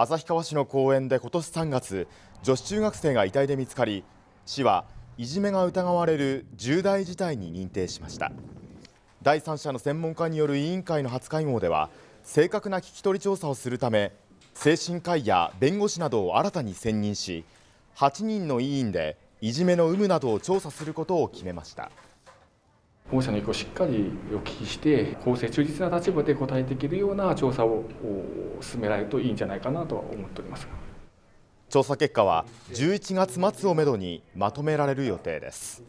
旭川市の公園で今年3月女子中学生が遺体で見つかり市はいじめが疑われる重大事態に認定しました第三者の専門家による委員会の初会合では正確な聞き取り調査をするため精神科医や弁護士などを新たに選任し8人の委員でいじめの有無などを調査することを決めました。保護者の意向をしっかりお聞きして公正忠実な立場で答えできるような調査を進められるといいんじゃないかなとは思っております調査結果は11月末をめどにまとめられる予定です。